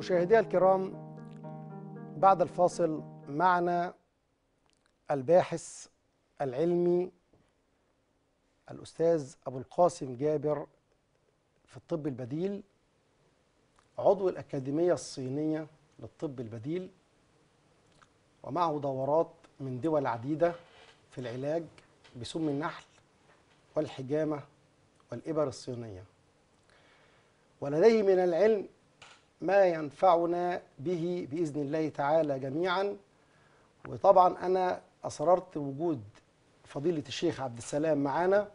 مشاهدي الكرام بعد الفاصل معنا الباحث العلمي الأستاذ أبو القاسم جابر في الطب البديل عضو الأكاديمية الصينية للطب البديل ومعه دورات من دول عديدة في العلاج بسم النحل والحجامة والإبر الصينية ولديه من العلم ما ينفعنا به بإذن الله تعالى جميعا وطبعا أنا أصررت وجود فضيلة الشيخ عبد السلام معانا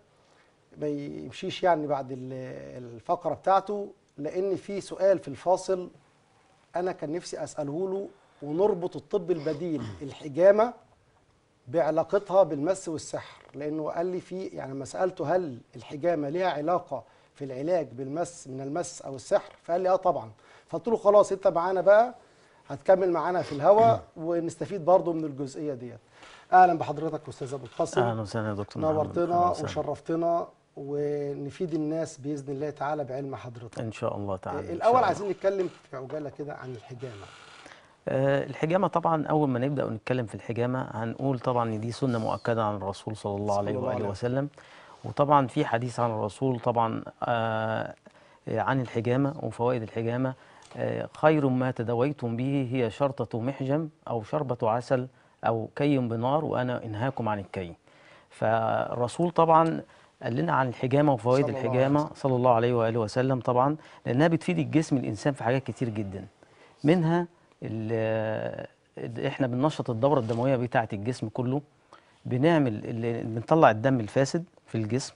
ما يمشيش يعني بعد الفقرة بتاعته لأن في سؤال في الفاصل أنا كان نفسي أسأله له ونربط الطب البديل الحجامة بعلاقتها بالمس والسحر لأنه قال لي في يعني لما سألته هل الحجامة ليها علاقة في العلاج بالمس من المس أو السحر فقال لي آه طبعا فقلت له خلاص انت معانا بقى هتكمل معانا في الهوا نعم. ونستفيد برضه من الجزئيه ديت اهلا بحضرتك استاذ ابو القاسم اهلا وسهلا يا دكتور نورتنا وشرفتنا ونفيد الناس باذن الله تعالى بعلم حضرتك ان شاء الله تعالى الاول الله. عايزين نتكلم في عجاله كده عن الحجامه آه، الحجامة طبعا أول ما نبدأ ونتكلم في الحجامة هنقول طبعا إن دي سنة مؤكدة عن الرسول صلى الله عليه وآله وسلم وطبعا في حديث عن الرسول طبعا آه، عن الحجامة وفوائد الحجامة خير ما تدويتم به هي شرطة محجم أو شربة عسل أو كي بنار وأنا أنهاكم عن الكي فالرسول طبعا قال لنا عن الحجامة وفوائد الحجامة الله صلى الله عليه وآله وسلم طبعا لأنها بتفيد الجسم الإنسان في حاجات كتير جدا منها احنا بننشط الدورة الدموية بتاعة الجسم كله بنعمل بنطلع الدم الفاسد في الجسم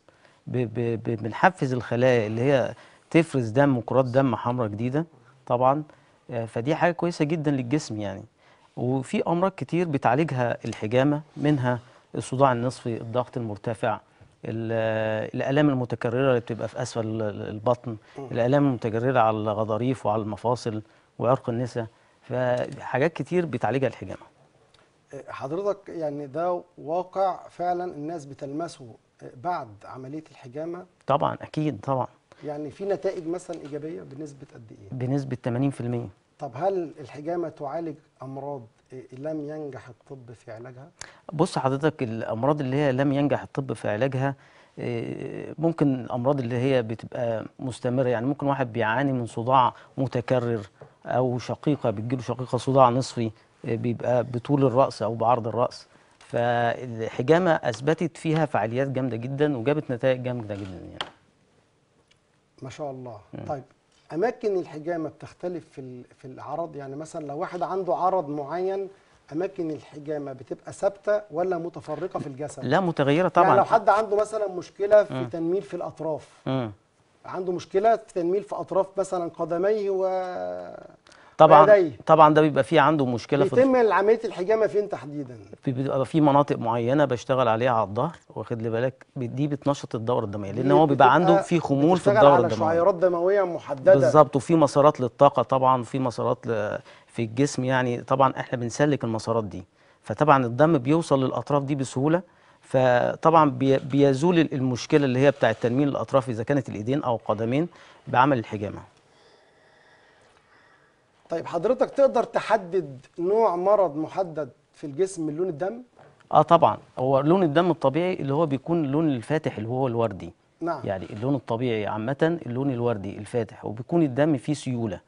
بنحفز الخلايا اللي هي تفرز دم وكرات دم حمراء جديده طبعا آه، فدي حاجه كويسه جدا للجسم يعني وفي امراض كتير بتعالجها الحجامه منها الصداع النصفي الضغط المرتفع آه، الالام المتكرره اللي بتبقى في اسفل البطن الالام المتكرره على الغضاريف وعلى المفاصل وعرق النساء فحاجات كتير بتعالجها الحجامه آه، حضرتك يعني ده واقع فعلا الناس بتلمسه بعد عمليه الحجامه طبعا اكيد طبعا يعني في نتائج مثلا ايجابيه بنسبه قد ايه بنسبه 80% طب هل الحجامه تعالج امراض لم ينجح الطب في علاجها بص حضرتك الامراض اللي هي لم ينجح الطب في علاجها آه، ممكن الامراض اللي هي بتبقى مستمره يعني ممكن واحد بيعاني من صداع متكرر او شقيقه بتجيله شقيقه صداع نصفي آه، بيبقى بطول الراس او بعرض الراس فالحجامه اثبتت فيها فعاليات جامده جدا وجابت نتائج جامده جدا يعني ما شاء الله م. طيب اماكن الحجامه بتختلف في في العرض يعني مثلا لو واحد عنده عرض معين اماكن الحجامه بتبقى ثابته ولا متفرقه في الجسد لا متغيره طبعا يعني لو حد عنده مثلا مشكله في م. تنميل في الاطراف م. عنده مشكله في تنميل في اطراف مثلا قدميه و طبعا لديه. طبعا ده بيبقى فيه عنده مشكله بيتم في عمليه الحجامه فين تحديدا بيبقى في مناطق معينه بشتغل عليها على الظهر واخد لي بالك دي بتنشط الدوره الدمويه لان هو بيبقى عنده في خمول في الدوره الدمويه بتشتغل على شعيرات دمويه محدده بالظبط وفي مسارات للطاقه طبعا وفي مسارات ل... في الجسم يعني طبعا احنا بنسلك المسارات دي فطبعا الدم بيوصل للاطراف دي بسهوله فطبعا بيزول المشكله اللي هي بتاعت تنميل الاطراف اذا كانت الايدين او القدمين بعمل الحجامه طيب حضرتك تقدر تحدد نوع مرض محدد في الجسم من لون الدم؟ اه طبعا هو لون الدم الطبيعي اللي هو بيكون اللون الفاتح اللي هو الوردي نعم يعني اللون الطبيعي عامة اللون الوردي الفاتح وبيكون الدم فيه سيولة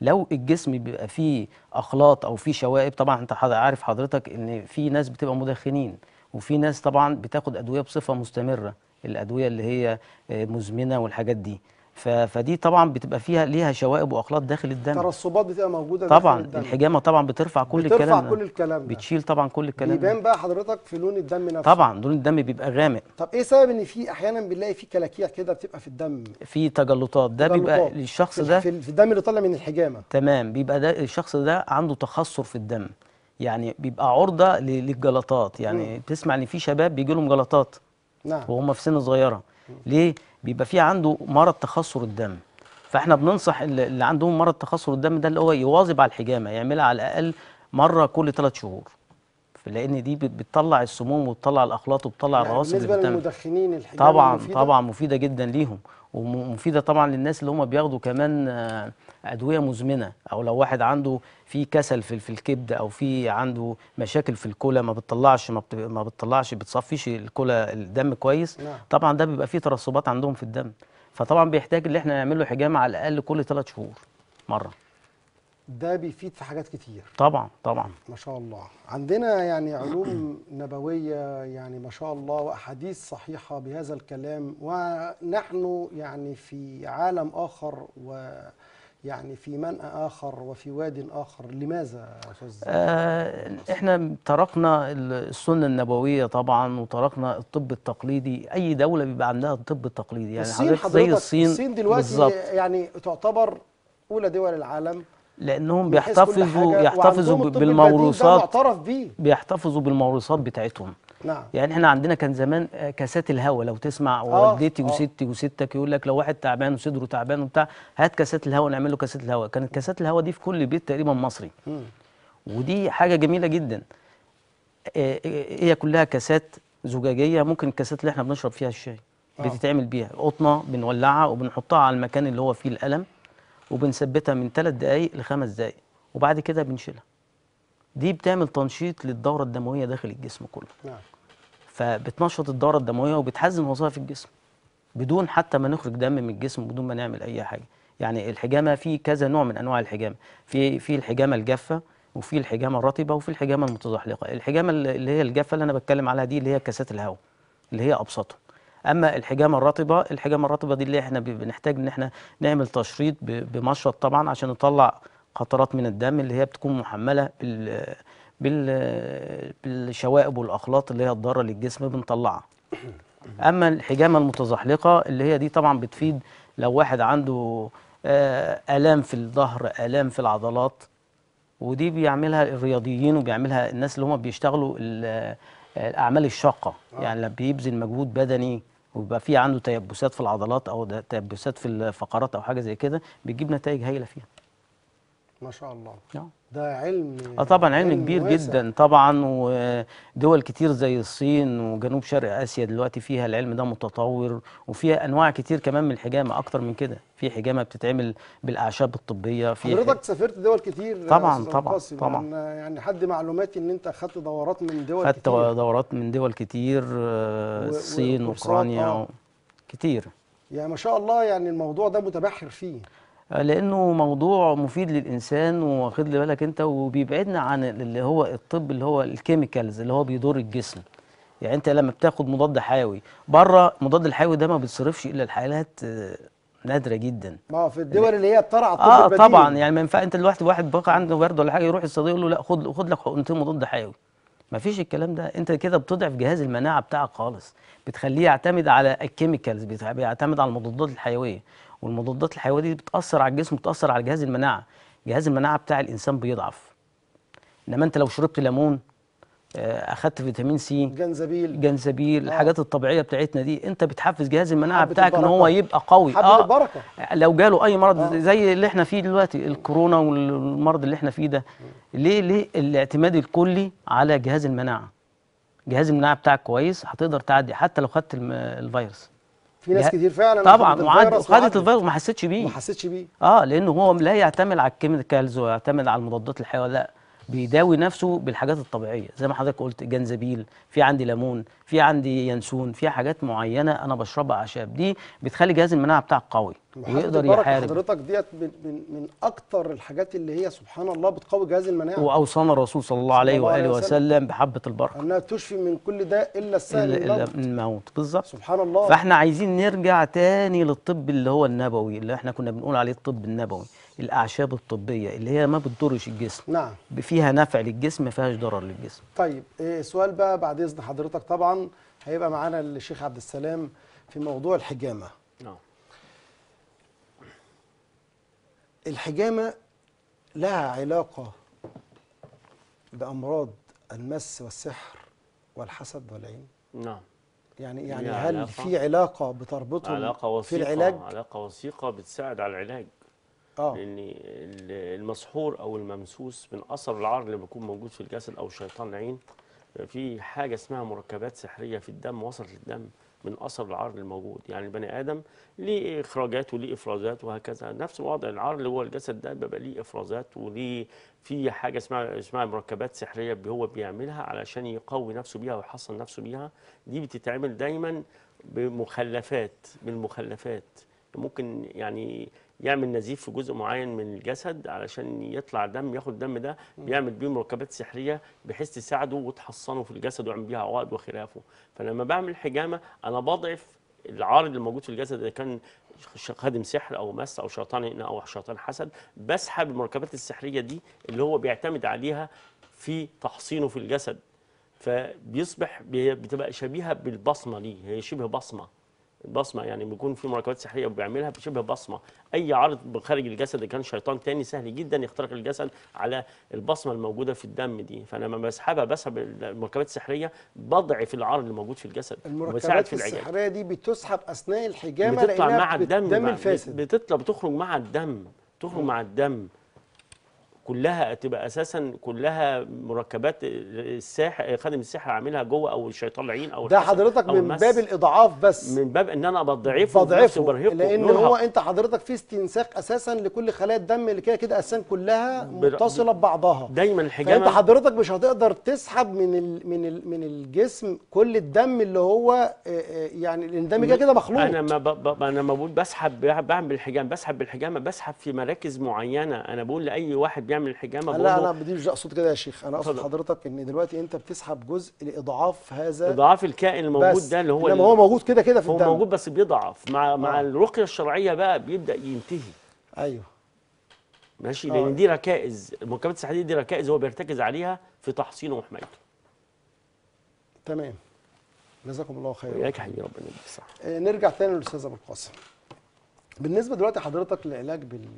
لو الجسم بيبقى فيه أخلاط أو فيه شوائب طبعا أنت عارف حضرتك إن في ناس بتبقى مدخنين وفي ناس طبعا بتاخد أدوية بصفة مستمرة الأدوية اللي هي آه، مزمنة والحاجات دي فدي طبعا بتبقى فيها ليها شوائب واخلاط داخل الدم ترسبات بتبقى موجوده طبعا داخل الدم. الحجامه طبعا بترفع كل بترفع الكلام بترفع كل الكلام ده. بتشيل طبعا كل الكلام بيبان بقى حضرتك في لون الدم نفسه طبعا لون الدم بيبقى غامق طب ايه سبب ان في احيانا بنلاقي في كلاكيع كده بتبقى في الدم في تجلطات ده بيبقى للشخص ده في الدم اللي طالع من الحجامه تمام بيبقى ده الشخص ده عنده تخثر في الدم يعني بيبقى عرضه للجلطات يعني م. بتسمع ان في شباب بيجي لهم جلطات نعم وهم في سن صغيره م. ليه بيبقى في عنده مرض تخثر الدم فاحنا بننصح اللي عندهم مرض تخثر الدم ده اللي هو يواظب على الحجامه يعملها على الاقل مره كل ثلاث شهور لان دي بتطلع السموم وبتطلع الاخلاط وبتطلع الرواسب بالنسبه للمدخنين الحجامه طبعا مفيدة؟ طبعا مفيده جدا ليهم ومفيده طبعا للناس اللي هم بياخدوا كمان آه، ادويه مزمنه او لو واحد عنده في كسل في الكبد او في عنده مشاكل في الكلى ما بتطلعش ما, ما بتطلعش بتصفيش الكلى الدم كويس نعم. طبعا ده بيبقى فيه ترسبات عندهم في الدم فطبعا بيحتاج ان احنا نعمل له حجامه على الاقل كل ثلاث شهور مره ده بيفيد في حاجات كتير طبعا طبعا ما شاء الله عندنا يعني علوم نبوية يعني ما شاء الله وأحاديث صحيحة بهذا الكلام ونحن يعني في عالم آخر و يعني في منأى آخر وفي واد آخر لماذا أستاذ؟ آه إحنا تركنا السنة النبوية طبعا وتركنا الطب التقليدي أي دولة بيبقى عندها الطب التقليدي يعني الصين حضرتك زي الصين الصين دلوقتي بالزبط. يعني تعتبر أولى دول العالم لانهم بيحتفظوا يحتفظوا بالموروثات معترف بيه بيحتفظوا بالموروثات بتاعتهم نعم يعني احنا عندنا كان زمان آه، كاسات الهوا لو تسمع آه والدتي آه. وستي وستك يقول لك لو واحد تعبان وصدره تعبان وبتاع هات كاسات الهوا نعمل له كاسات الهوا كانت كاسات الهوا دي في كل بيت تقريبا مصري ودي حاجه جميله جدا آه، هي كلها كاسات زجاجيه ممكن الكاسات اللي احنا بنشرب فيها الشاي بتتعمل بيها قطنه بنولعها وبنحطها على المكان اللي هو فيه القلم وبنثبتها من ثلاث دقائق لخمس دقائق وبعد كده بنشيلها دي بتعمل تنشيط للدورة الدموية داخل الجسم كله نعم. فبتنشط الدورة الدموية وبتحزن وظائف الجسم بدون حتى ما نخرج دم من الجسم بدون ما نعمل أي حاجة يعني الحجامة في كذا نوع من أنواع الحجامة في في الحجامة الجافة وفي الحجامة الرطبة وفي الحجامة المتزحلقة الحجامة اللي هي الجافة اللي أنا بتكلم عليها دي اللي هي كاسات الهواء اللي هي أبسطهم اما الحجامه الرطبه الحجامه الرطبه دي اللي احنا بنحتاج ان احنا نعمل تشريط بمشرط طبعا عشان نطلع قطرات من الدم اللي هي بتكون محمله بال بالشوائب والاخلاط اللي هي الضاره للجسم بنطلعها اما الحجامه المتزحلقه اللي هي دي طبعا بتفيد لو واحد عنده آه، الام في الظهر الام في العضلات ودي بيعملها الرياضيين وبيعملها الناس اللي هم بيشتغلوا آه، الاعمال الشاقه آه. يعني لما بيبذل مجهود بدني وبيبقى في عنده تيبسات في العضلات او تيبسات في الفقرات او حاجه زي كده بيجيب نتائج هايله فيها ما شاء الله ده علم اه طبعا علم, علم كبير واسع. جدا طبعا ودول كتير زي الصين وجنوب شرق اسيا دلوقتي فيها العلم ده متطور وفيها انواع كتير كمان من الحجامه اكتر من كده في حجامه بتتعمل بالاعشاب الطبيه في حضرتك سافرت دول كتير آه، طبعا طبعا طبعا يعني،, آه، يعني, حد معلوماتي ان انت خدت دورات من دول خدت كتير دورات من دول كتير آه، الصين واوكرانيا كتير يعني ما شاء الله يعني الموضوع ده متبحر فيه لانه موضوع مفيد للانسان واخد لي بالك انت وبيبعدنا عن اللي هو الطب اللي هو الكيميكالز اللي هو بيضر الجسم يعني انت لما بتاخد مضاد حيوي بره مضاد الحيوي ده ما بيتصرفش الا الحالات آه، نادره جدا ما في الدول اللي هي بترعى الطب اه البديل. طبعا يعني ما ينفع انت الواحد واحد بقى عنده برد ولا حاجه يروح الصيدليه يقول له لا خد خد لك حقنتين مضاد حيوي ما فيش الكلام ده انت كده بتضعف جهاز المناعه بتاعك خالص بتخليه يعتمد على الكيميكالز بيعتمد على المضادات الحيويه والمضادات الحيويه دي بتاثر على الجسم بتاثر على جهاز المناعه جهاز المناعه بتاع الانسان بيضعف انما انت لو شربت ليمون آه، اخذت فيتامين سي جنزبيل جنزبيل آه. الحاجات الطبيعيه بتاعتنا دي انت بتحفز جهاز المناعه بتاعك ان هو يبقى قوي حبة آه البركه لو جاله اي مرض آه. زي اللي احنا فيه دلوقتي الكورونا والمرض اللي احنا فيه ده ليه ليه الاعتماد الكلي على جهاز المناعه جهاز المناعه بتاعك كويس هتقدر تعدي حتى لو خدت الفيروس في ناس كتير فعلا طبعا وعدت وخدت الفيروس ما حسيتش بيه ما حسيتش بيه اه لانه هو لا يعتمد على الكيميكالز ويعتمد على المضادات الحيويه لا بيداوي نفسه بالحاجات الطبيعيه زي ما حضرتك قلت جنزبيل في عندي ليمون في عندي ينسون في حاجات معينه انا بشربها اعشاب دي بتخلي جهاز المناعه بتاعك قوي ويقدر يحارب حضرتك ديت من, من, من اكتر الحاجات اللي هي سبحان الله بتقوي جهاز المناعه واوصانا الرسول صلى الله عليه واله وسلم بحبه البركه انها تشفي من كل ده الا السائل الا الموت بالظبط سبحان الله فاحنا عايزين نرجع تاني للطب اللي هو النبوي اللي احنا كنا بنقول عليه الطب النبوي الاعشاب الطبيه اللي هي ما بتضرش الجسم نعم فيها نفع للجسم ما فيهاش ضرر للجسم طيب إيه سؤال بقى بعد اذن حضرتك طبعا هيبقى معانا الشيخ عبد السلام في موضوع الحجامه نعم الحجامه لها علاقه بامراض المس والسحر والحسد والعين نعم يعني يعني هل علاقة في علاقه بتربطهم علاقة وثيقة في العلاج علاقه وثيقه بتساعد على العلاج آه. لان المسحور او الممسوس من اثر العار اللي بيكون موجود في الجسد او شيطان العين في حاجه اسمها مركبات سحريه في الدم وصلت للدم من اثر العار الموجود يعني البني ادم ليه اخراجات وليه افرازات وهكذا نفس وضع العار اللي هو الجسد ده بيبقى ليه افرازات وليه في حاجه اسمها اسمها مركبات سحريه هو بيعملها علشان يقوي نفسه بيها ويحصن نفسه بيها دي بتتعمل دايما بمخلفات بالمخلفات ممكن يعني يعمل نزيف في جزء معين من الجسد علشان يطلع دم ياخد الدم ده بيعمل بيه مركبات سحريه بحيث تساعده وتحصنه في الجسد ويعمل بيها عوائد وخلافه فلما بعمل حجامه انا بضعف العارض اللي موجود في الجسد اذا كان خادم سحر او مس او شيطان هنا او شيطان حسد بسحب المركبات السحريه دي اللي هو بيعتمد عليها في تحصينه في الجسد فبيصبح بتبقى شبيهه بالبصمه ليه هي شبه بصمه بصمه يعني بيكون في مركبات سحريه بيعملها بشبه بصمه اي عرض خارج الجسد كان شيطان تاني سهل جدا يخترق الجسد على البصمه الموجوده في الدم دي فانا لما بسحبها بسحب المركبات السحريه بضعف العرض اللي موجود في الجسد وبساعد في العلاج السحريه دي بتسحب اثناء الحجامه بتطلع مع الدم الدم الفاسد بتطلع بتخرج مع الدم تخرج مع الدم كلها تبقى اساسا كلها مركبات الساحه خادم الساحه عاملها جوه او الشيطان العين او ده حضرتك أو من باب الاضعاف بس من باب ان انا بضعفه بضعفه وبرهقه لان نرهق. هو انت حضرتك في استنساخ اساسا لكل خلايا الدم اللي كده كده اساسا كلها متصله ببعضها دايما الحجامه انت حضرتك مش هتقدر تسحب من ال من ال من الجسم كل الدم اللي هو يعني الدم كده كده مخلوط انا ما ب... انا ما بقول بسحب بعمل الحجامه بسحب بالحجامه بسحب في مراكز معينه انا بقول لاي واحد بيعمل الحجامه لا انا بدي مش اقصد كده يا شيخ انا اقصد حضرتك ان دلوقتي انت بتسحب جزء لاضعاف هذا اضعاف الكائن الموجود ده اللي هو لما هو موجود كده كده في هو الدم هو موجود بس بيضعف مع آه. مع الرقيه الشرعيه بقى بيبدا ينتهي ايوه ماشي آه. لان دي ركائز المركبات السحريه دي ركائز هو بيرتكز عليها في تحصينه وحمايته تمام جزاكم الله خير وياك حبيبي ربنا يديك الصحه آه، نرجع تاني للاستاذ ابو القاسم بالنسبه دلوقتي حضرتك لعلاج بال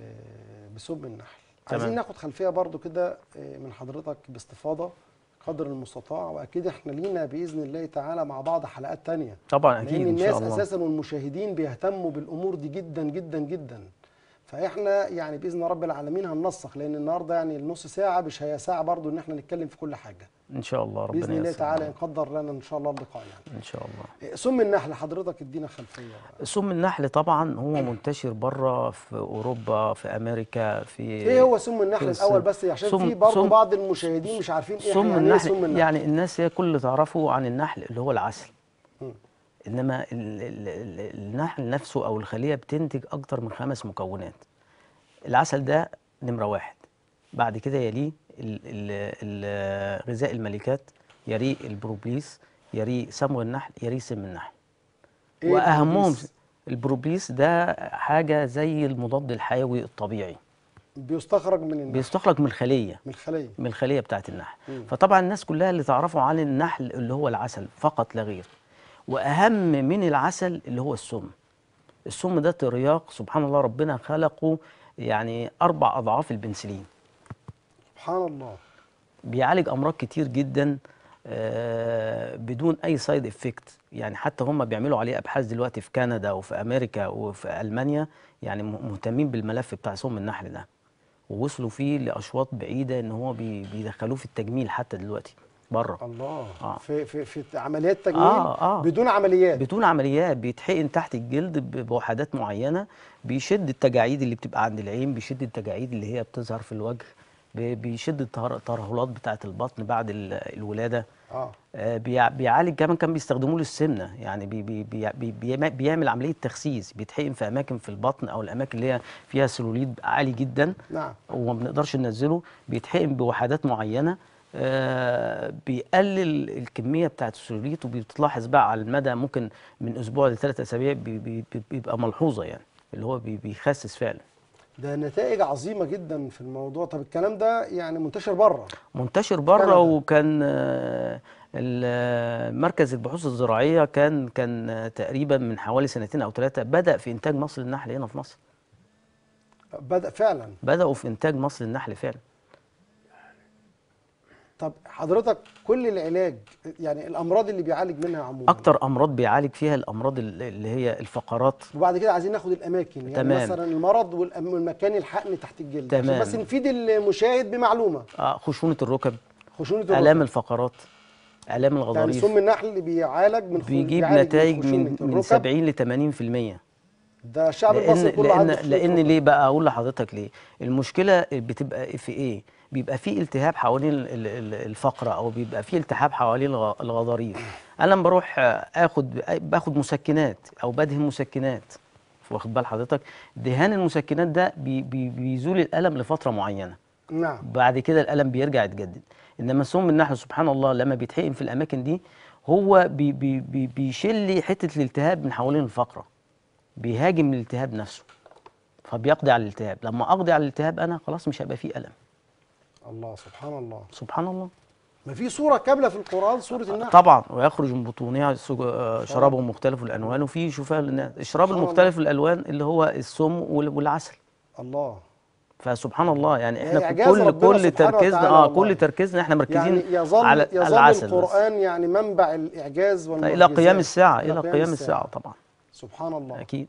بسم النحل تمام. عايزين ناخد خلفيه برضو كده آه، من حضرتك باستفاضه قدر المستطاع واكيد احنا لينا باذن الله تعالى مع بعض حلقات تانية طبعا اكيد لان الناس إن شاء الله. اساسا والمشاهدين بيهتموا بالامور دي جدا جدا جدا فاحنا يعني باذن رب العالمين هننسق لان النهارده يعني النص ساعه مش هي ساعه برضو ان احنا نتكلم في كل حاجه ان شاء الله ربنا باذن الله تعالى يقدر لنا ان شاء الله اللقاء يعني ان شاء الله إيه، سم النحل حضرتك ادينا خلفيه سم النحل طبعا هو منتشر بره في اوروبا في امريكا في ايه هو سم النحل الاول بس عشان في برضه بعض المشاهدين مش عارفين ايه سم يعني إيه النحل, يعني سم النحل يعني الناس هي كل اللي تعرفه عن النحل اللي هو العسل م. انما النحل نفسه او الخليه بتنتج اكتر من خمس مكونات العسل ده نمره واحد بعد كده يليه غذاء الملكات يري البروبليس يري سمغ النحل يري سم النحل إيه واهمهم البروبليس ده حاجه زي المضاد الحيوي الطبيعي بيستخرج من النحل بيستخرج من الخليه من الخليه من الخليه بتاعه النحل مم. فطبعا الناس كلها اللي تعرفه عن النحل اللي هو العسل فقط لا غير واهم من العسل اللي هو السم السم ده ترياق سبحان الله ربنا خلقه يعني اربع اضعاف البنسلين سبحان الله بيعالج امراض كتير جدا آه، بدون اي سايد افكت يعني حتى هم بيعملوا عليه ابحاث دلوقتي في كندا وفي امريكا وفي المانيا يعني مهتمين بالملف بتاع سم النحل ده ووصلوا فيه لاشواط بعيده ان هو بيدخلوه في التجميل حتى دلوقتي بره الله آه. في في في عمليات تجميل آه آه. بدون عمليات بدون عمليات بيتحقن تحت الجلد بوحدات معينه بيشد التجاعيد اللي بتبقى عند العين بيشد التجاعيد اللي هي بتظهر في الوجه بيشد الترهلات بتاعه البطن بعد الولاده اه, آه، بيعالج كمان كان بيستخدموه للسمنه يعني بي بي بي بي بيعمل عمليه تخسيس بيتحقن في اماكن في البطن او الاماكن اللي هي فيها سلوليت عالي جدا نعم وما بنقدرش ننزله بيتحقن بوحدات معينه آه، بيقلل الكميه بتاعه السلوليت وبتلاحظ بقى على المدى ممكن من اسبوع لثلاث اسابيع بيبقى ملحوظه يعني اللي هو بيخسس فعلا ده نتائج عظيمه جدا في الموضوع طب الكلام ده يعني منتشر بره منتشر بره وكان آه، آه، مركز البحوث الزراعيه كان كان آه، تقريبا من حوالي سنتين او ثلاثه بدا في انتاج مصل النحل هنا في مصر بدا فعلا بداوا في انتاج مصل النحل فعلا طب حضرتك كل العلاج يعني الامراض اللي بيعالج منها عموما اكتر امراض بيعالج فيها الامراض اللي هي الفقرات وبعد كده عايزين ناخد الاماكن يعني تمام. مثلا المرض والمكان الحقن تحت الجلد تمام. عشان بس نفيد المشاهد بمعلومه آه خشونه الركب خشونه الركب الام الفقرات الام يعني الغضاريف يعني سم النحل اللي بيعالج من بيجيب نتائج من, من 70 ل 80% ده الشعب المصري كله لأن لأن, لأن ليه بقى اقول لحضرتك ليه المشكله بتبقى في ايه بيبقى فيه التهاب حوالين الفقره او بيبقى فيه التهاب حوالين الغضاريف انا لما بروح اخد باخد مسكنات او بدهن مسكنات واخد بال حضرتك دهان المسكنات ده بي بي بيزول الالم لفتره معينه نعم بعد كده الالم بيرجع يتجدد انما السم النحل سبحان الله لما بيتحقن في الاماكن دي هو بي بي بي بيشل حته الالتهاب من حوالين الفقره بيهاجم الالتهاب نفسه فبيقضي على الالتهاب لما اقضي على الالتهاب انا خلاص مش هيبقى فيه الم الله سبحان الله سبحان الله ما في صورة كاملة في القرآن صورة النحل طبعا ويخرج من بطونها آه، شراب مختلف الألوان وفي شفاه للناس الشراب المختلف الألوان اللي هو السم والعسل الله فسبحان الله يعني احنا يعني كل كل تركيزنا اه كل تركيزنا احنا مركزين يعني يظل على يظل العسل القرآن بس. يعني منبع الإعجاز والمعجزات إلى قيام الساعة إلى قيام الساعة, الساعة طبعا سبحان الله أكيد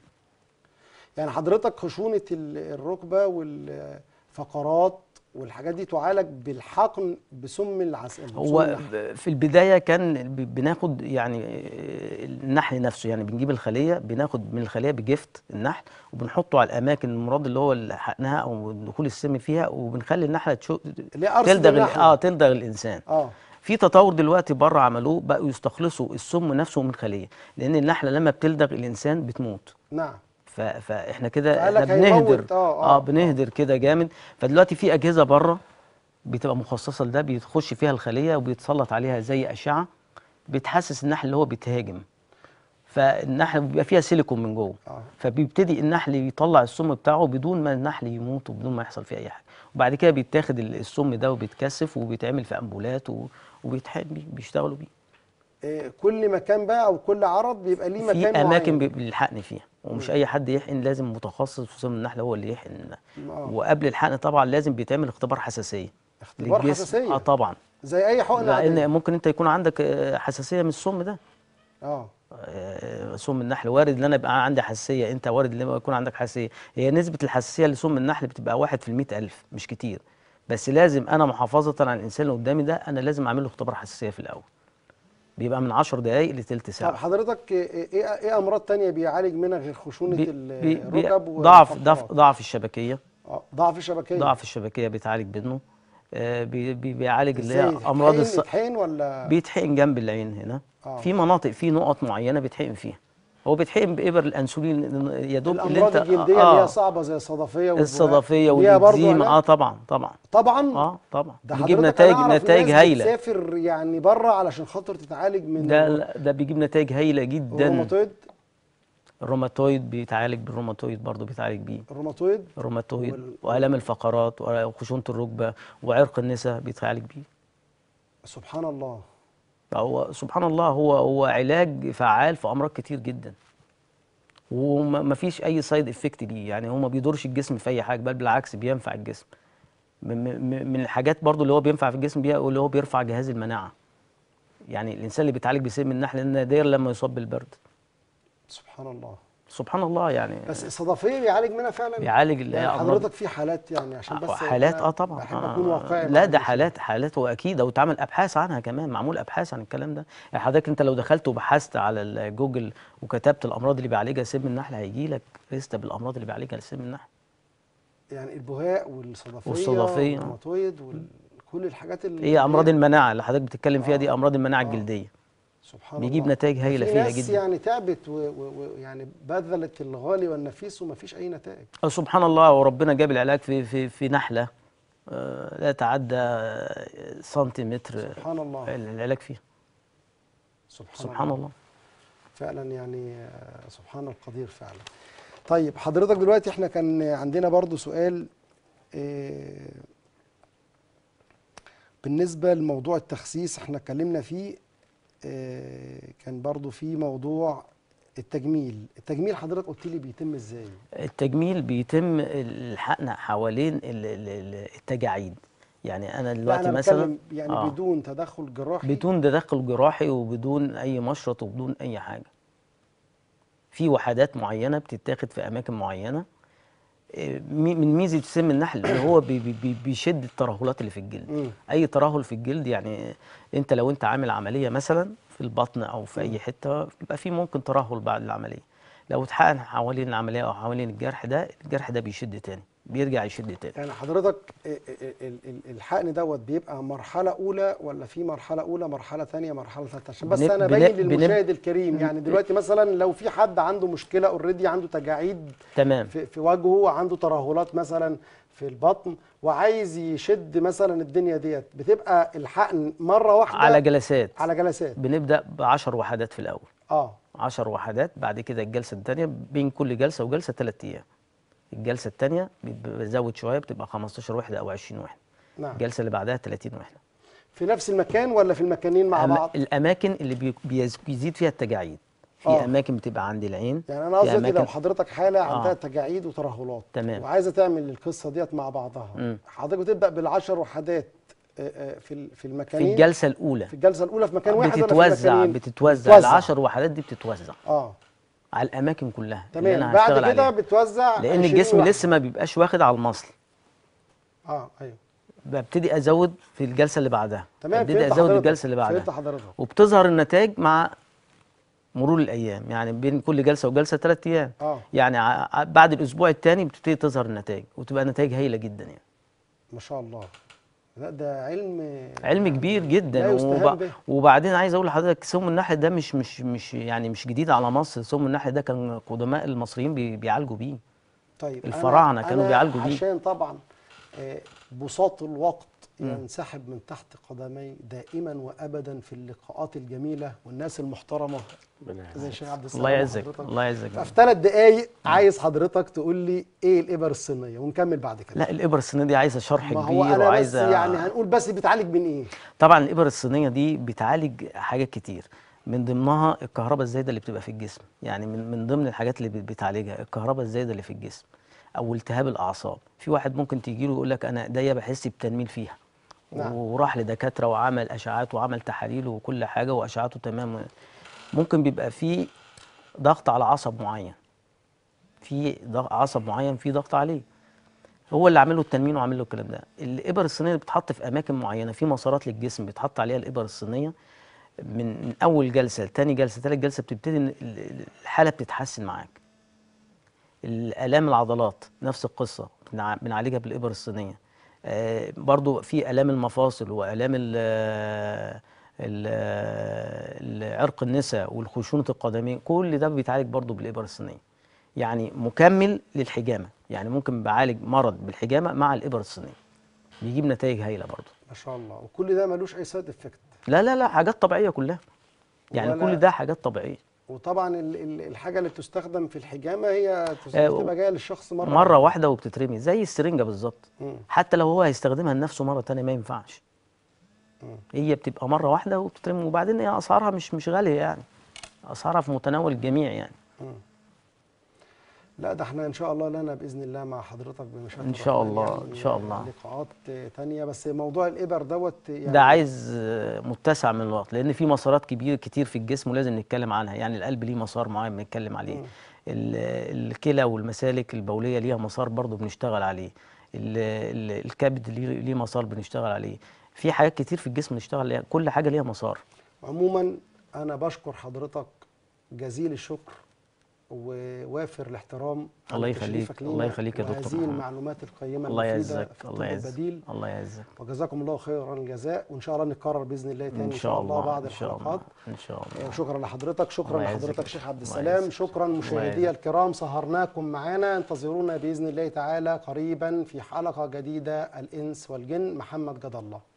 يعني حضرتك خشونة الركبة والفقرات والحاجات دي تعالج بالحقن بسم العسل هو في البدايه كان بناخد يعني آه، النحل نفسه يعني بنجيب الخليه بناخد من الخليه بجفت النحل وبنحطه على الاماكن المراد اللي هو اللي حقنها او دخول السم فيها وبنخلي النحله تشو... تلدغ اه تلدغ الانسان اه في تطور دلوقتي بره عملوه بقوا يستخلصوا السم نفسه من الخليه لان النحله لما بتلدغ الانسان بتموت نعم فاحنا كده احنا بنهدر اه،, اه،, آه،, اه, بنهدر كده جامد فدلوقتي في اجهزه بره بتبقى مخصصه لده بيخش فيها الخليه وبيتسلط عليها زي اشعه بتحسس النحل اللي هو بيتهاجم فالنحل بيبقى فيها سيليكون من جوه فبيبتدي النحل يطلع السم بتاعه بدون ما النحل يموت وبدون ما يحصل فيه اي حاجه وبعد كده بيتاخد السم ده وبيتكثف وبيتعمل في امبولات وبيتحمي بيشتغلوا بيه إيه، كل مكان بقى او كل عرض بيبقى ليه مكان في اماكن معين. بيلحقني فيها ومش اي حد يحقن لازم متخصص في سم النحله هو اللي يحقن آه. وقبل الحقن طبعا لازم بيتعمل اختبار حساسيه اختبار حساسيه اه طبعا زي اي حقنه لان ممكن انت يكون عندك آه، حساسيه من السم ده آه. اه سم النحل وارد ان انا يبقى عندي حساسيه انت وارد ان يكون عندك حساسيه هي نسبه الحساسيه لسم النحل بتبقى واحد في المئة ألف مش كتير بس لازم انا محافظه على الانسان اللي قدامي ده انا لازم اعمل له اختبار حساسيه في الاول بيبقى من 10 دقائق لثلث ساعه طب حضرتك إيه-, ايه ايه امراض تانية بيعالج منها غير خشونه بي الركب ضعف ضعف ضعف الشبكيه آه، ضعف الشبكيه ضعف الشبكيه بيتعالج منه آه، بي بيعالج اللي هي امراض الص... بيتحقن ولا بيتحقن جنب العين هنا آه. في مناطق في نقط معينه بيتحقن فيها هو بيتحقن بابر الانسولين يا دوب اللي انت الجلديه آه اللي هي آه. صعبه زي الصدفيه الصدفيه والإكزيما اه طبعا طبعا طبعا اه طبعا بيجيب نتائج نتائج هايله تسافر يعني بره علشان خاطر تتعالج من ده لا ده بيجيب نتائج هايله جدا الروماتويد الروماتويد بيتعالج بالروماتويد برضه بيتعالج بيه الروماتويد الروماتويد وال... والام الفقرات وخشونه الركبه وعرق النساء بيتعالج بيه سبحان الله هو سبحان الله هو هو علاج فعال في امراض كتير جدا وما فيش اي سايد افكت ليه يعني هو ما بيضرش الجسم في اي حاجه بل بالعكس بينفع الجسم من الحاجات برضو اللي هو بينفع في الجسم بيها اللي هو بيرفع جهاز المناعه يعني الانسان اللي بيتعالج بسم النحل النادر لما يصاب بالبرد سبحان الله سبحان الله يعني بس الصدفيه بيعالج منها فعلا بيعالج يعني حضرتك في حالات يعني عشان آه، بس حالات اه طبعا بحب آه، اكون واقعي لا ده يعني. حالات حالات واكيد وتعمل ابحاث عنها كمان معمول ابحاث عن الكلام ده يعني حضرتك انت لو دخلت وبحثت على جوجل وكتبت الامراض اللي بيعالجها سم النحل هيجي لك لسته بالامراض اللي بيعالجها سم النحل يعني البهاء والصدفيه والصدفيه والكل وكل الحاجات اللي هي إيه امراض المناعه اللي حضرتك بتتكلم فيها آه دي امراض المناعه آه الجلديه سبحان بيجيب الله. نتائج هايله فيها جدا يعني تعبت ويعني بذلت الغالي والنفيس وما فيش اي نتائج سبحان الله وربنا جاب العلاج في في في نحله آه، لا تعدى سنتيمتر سبحان الله العلاج فيها سبحان, سبحان الله. الله فعلا يعني آه، سبحان القدير فعلا طيب حضرتك دلوقتي احنا كان عندنا برضو سؤال آه، بالنسبة لموضوع التخسيس احنا اتكلمنا فيه كان برضو في موضوع التجميل التجميل حضرتك قلت لي بيتم ازاي التجميل بيتم الحقنه حوالين التجاعيد يعني انا دلوقتي مثلا يعني آه بدون تدخل جراحي بدون تدخل جراحي وبدون اي مشرط وبدون اي حاجه في وحدات معينه بتتاخد في اماكن معينه من ميزه سم النحل ان هو بي بي بيشد الترهلات اللي في الجلد اي ترهل في الجلد يعني انت لو انت عامل عمليه مثلا في البطن او في اي حته بيبقى في ممكن ترهل بعد العمليه لو اتحقن حوالين العمليه او حوالين الجرح ده الجرح ده بيشد تاني بيرجع يشد تاني يعني حضرتك الحقن دوت بيبقى مرحله اولى ولا في مرحله اولى مرحله ثانيه مرحله ثالثه عشان بس انا باين للمشاهد الكريم يعني دلوقتي مثلا لو في حد عنده مشكله اوريدي عنده تجاعيد تمام في, في وجهه وعنده ترهلات مثلا في البطن وعايز يشد مثلا الدنيا ديت بتبقى الحقن مره واحده على جلسات على جلسات بنبدا ب 10 وحدات في الاول اه 10 وحدات بعد كده الجلسه الثانيه بين كل جلسه وجلسه ثلاث ايام الجلسه الثانيه بزود شويه بتبقى 15 وحده او 20 وحده نعم. الجلسه اللي بعدها 30 وحده في نفس المكان ولا في المكانين مع بعض الاماكن اللي بيزيد فيها التجاعيد في أوه. اماكن بتبقى عند العين يعني انا قصدي لو حضرتك حاله آه. عندها تجاعيد وترهلات تمام. وعايزه تعمل القصه ديت مع بعضها حضرتك بتبدا بالعشر وحدات آه، آه، في في المكانين في الجلسه الاولى في الجلسه الاولى في مكان واحد بتتوزع في بتتوزع بتتوزع العشر وحدات دي بتتوزع اه على الاماكن كلها تمام بعد كده عليها. بتوزع لان الجسم واحد. لسه ما بيبقاش واخد على المصل اه ايوه ببتدي ازود في الجلسه اللي بعدها تمام ببتدي ازود حضرتك. الجلسه اللي بعدها وبتظهر النتائج مع مرور الايام يعني بين كل جلسه وجلسه ثلاث ايام آه. يعني بعد الاسبوع الثاني بتبتدي تظهر النتائج وتبقى نتائج هايله جدا يعني ما شاء الله لا ده علم علم كبير جدا وب... وبعدين عايز اقول لحضرتك سم الناحيه ده مش مش مش يعني مش جديد على مصر سم الناحيه ده كان قدماء المصريين بي... بيعالجوا بيه طيب الفراعنه كانوا بيعالجوا بيه عشان طبعا آه، بساط الوقت ينسحب من تحت قدمي دائما وابدا في اللقاءات الجميله والناس المحترمه زي الشيخ عبد السلام الله يعزك الله يعزك ففي ثلاث دقائق عايز حضرتك تقول لي ايه الابر الصينيه ونكمل بعد كده لا الابر الصينيه دي عايزه شرح ما كبير هو أنا وعايزه بس يعني هنقول بس بتعالج من ايه طبعا الابر الصينيه دي بتعالج حاجات كتير من ضمنها الكهرباء الزايده اللي بتبقى في الجسم يعني من من ضمن الحاجات اللي بتعالجها الكهرباء الزايده اللي في الجسم او التهاب الاعصاب في واحد ممكن تيجي له يقول لك انا ايديا بحس بتنميل فيها نعم. وراح لدكاتره وعمل اشعاعات وعمل تحاليل وكل حاجه واشعاته تمام ممكن بيبقى في ضغط على عصب معين في عصب معين في ضغط عليه هو اللي عامل له التنمين وعامل له الكلام ده الابر الصينيه اللي بتحط في اماكن معينه في مسارات للجسم بيتحط عليها الابر الصينيه من, من اول جلسه لتاني جلسه تالت جلسه بتبتدي الحاله بتتحسن معاك الالام العضلات نفس القصه بنعالجها بالابر الصينيه آه، برضو في الام المفاصل والام عرق النساء والخشونه القدمين كل ده بيتعالج برضو بالابر الصينيه يعني مكمل للحجامه يعني ممكن بعالج مرض بالحجامه مع الابر الصينيه بيجيب نتائج هايله برضو ما شاء الله وكل ده ملوش اي سايد افكت لا لا لا حاجات طبيعيه كلها يعني كل ده حاجات طبيعيه وطبعا الحاجه اللي بتستخدم في الحجامه هي بتبقى آه، جايه للشخص مره مره واحده وبتترمي زي السرنجه بالظبط حتى لو هو هيستخدمها لنفسه مره ثانيه ما ينفعش مم. هي بتبقى مره واحده وبتترمي وبعدين هي اسعارها مش مش غاليه يعني اسعارها في متناول الجميع يعني مم. لا ده احنا ان شاء الله لنا باذن الله مع حضرتك بمشاكل ان شاء الله يعني ان شاء الله لقاءات ثانيه بس موضوع الابر دوت يعني ده عايز آه، متسع من الوقت لان في مسارات كبيره كتير في الجسم ولازم نتكلم عنها يعني القلب ليه مسار معين بنتكلم عليه الكلى والمسالك البوليه ليها مسار برضه بنشتغل عليه الكبد ليه مسار بنشتغل عليه في حاجات كتير في الجسم بنشتغل عليها كل حاجه ليها مسار عموما انا بشكر حضرتك جزيل الشكر ووافر الاحترام الله يخليك الله يخليك يا دكتور هذه المعلومات القيمه الله يعزك الله يعزك الله يعزك وجزاكم الله خيرا الجزاء وان شاء الله نكرر باذن الله تاني ان شاء الله, الله بعد الحلقات ان شاء الله آه، شكرا لحضرتك شكرا لحضرتك شيخ عبد السلام شكرا مشاهدي الكرام سهرناكم معانا انتظرونا باذن الله تعالى قريبا في حلقه جديده الانس والجن محمد جد الله